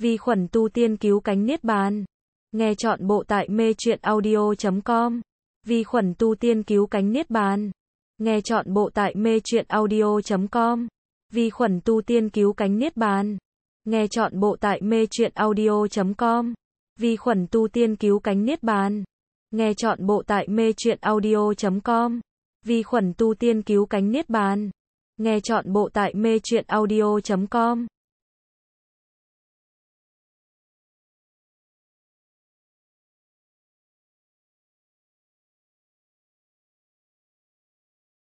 Vi khuẩn tu tiên cứu cánh niết bàn. Nghe chọn bộ tại mê truyện audio.com. Vi khuẩn tu tiên cứu cánh niết bàn. Nghe chọn bộ tại mê truyện audio.com. Vi khuẩn tu tiên cứu cánh niết bàn. Nghe chọn bộ tại mê truyện audio.com. Vi khuẩn tu tiên cứu cánh niết bàn. Nghe chọn bộ tại mê truyện audio.com. Vi khuẩn tu tiên cứu cánh niết bàn. Nghe chọn bộ tại mê truyện audio.com.